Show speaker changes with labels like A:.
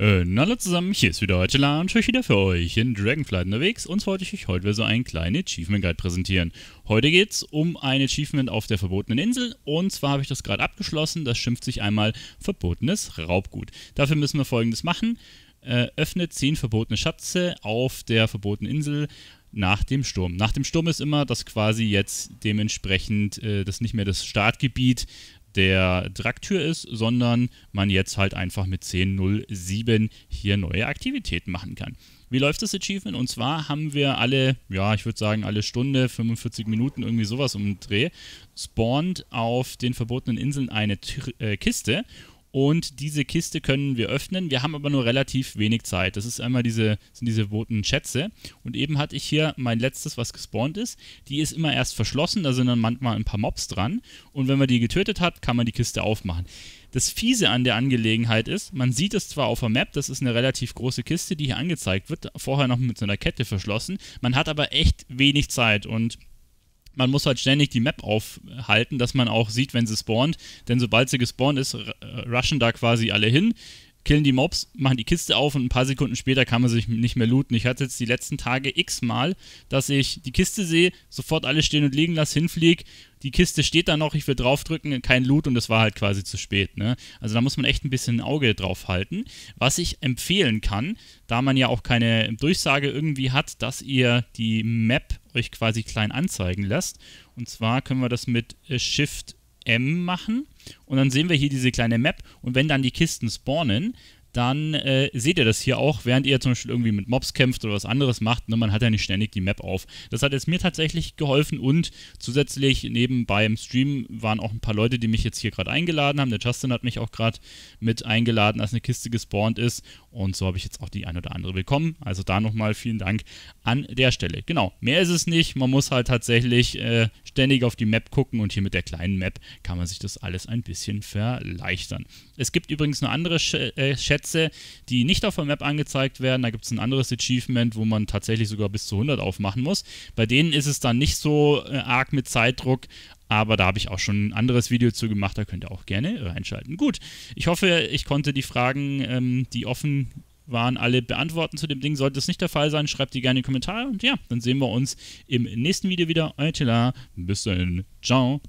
A: hallo äh, zusammen, hier ist wieder heute La und ich wieder für euch in Dragonflight unterwegs und zwar wollte ich euch heute wieder so einen kleinen Achievement Guide präsentieren. Heute geht es um ein Achievement auf der verbotenen Insel und zwar habe ich das gerade abgeschlossen, das schimpft sich einmal verbotenes Raubgut. Dafür müssen wir folgendes machen, äh, öffnet 10 verbotene Schatze auf der verbotenen Insel nach dem Sturm. Nach dem Sturm ist immer, dass quasi jetzt dementsprechend äh, das nicht mehr das Startgebiet der Draktür ist, sondern man jetzt halt einfach mit 10.07 hier neue Aktivitäten machen kann. Wie läuft das Achievement? Und zwar haben wir alle, ja, ich würde sagen, alle Stunde, 45 Minuten, irgendwie sowas um den Dreh, spawnt auf den verbotenen Inseln eine T äh, Kiste und diese Kiste können wir öffnen. Wir haben aber nur relativ wenig Zeit. Das ist einmal diese, sind diese roten Schätze. Und eben hatte ich hier mein letztes, was gespawnt ist. Die ist immer erst verschlossen. Da sind dann manchmal ein paar Mobs dran. Und wenn man die getötet hat, kann man die Kiste aufmachen. Das Fiese an der Angelegenheit ist, man sieht es zwar auf der Map, das ist eine relativ große Kiste, die hier angezeigt wird, vorher noch mit so einer Kette verschlossen. Man hat aber echt wenig Zeit und man muss halt ständig die Map aufhalten, dass man auch sieht, wenn sie spawnt. Denn sobald sie gespawnt ist, äh, rushen da quasi alle hin, killen die Mobs, machen die Kiste auf und ein paar Sekunden später kann man sich nicht mehr looten. Ich hatte jetzt die letzten Tage x-mal, dass ich die Kiste sehe, sofort alle stehen und liegen lasse, hinfliege, die Kiste steht da noch, ich will draufdrücken, kein Loot und es war halt quasi zu spät. Ne? Also da muss man echt ein bisschen ein Auge drauf halten. Was ich empfehlen kann, da man ja auch keine Durchsage irgendwie hat, dass ihr die Map euch quasi klein anzeigen lasst. Und zwar können wir das mit äh, Shift M machen und dann sehen wir hier diese kleine Map und wenn dann die Kisten spawnen, dann äh, seht ihr das hier auch, während ihr zum Beispiel irgendwie mit Mobs kämpft oder was anderes macht. Ne, man hat ja nicht ständig die Map auf. Das hat jetzt mir tatsächlich geholfen und zusätzlich nebenbei im Stream waren auch ein paar Leute, die mich jetzt hier gerade eingeladen haben. Der Justin hat mich auch gerade mit eingeladen, als eine Kiste gespawnt ist. Und so habe ich jetzt auch die ein oder andere bekommen. Also da nochmal vielen Dank an der Stelle. Genau, mehr ist es nicht. Man muss halt tatsächlich äh, ständig auf die Map gucken und hier mit der kleinen Map kann man sich das alles ein bisschen verleichtern. Es gibt übrigens eine andere Sch äh, Chat Plätze, die nicht auf der Map angezeigt werden. Da gibt es ein anderes Achievement, wo man tatsächlich sogar bis zu 100 aufmachen muss. Bei denen ist es dann nicht so äh, arg mit Zeitdruck, aber da habe ich auch schon ein anderes Video zu gemacht, da könnt ihr auch gerne reinschalten. Äh, Gut, ich hoffe, ich konnte die Fragen, ähm, die offen waren, alle beantworten zu dem Ding. Sollte das nicht der Fall sein, schreibt die gerne in die Kommentare und ja, dann sehen wir uns im nächsten Video wieder. Euer Tila, bis dahin, ciao.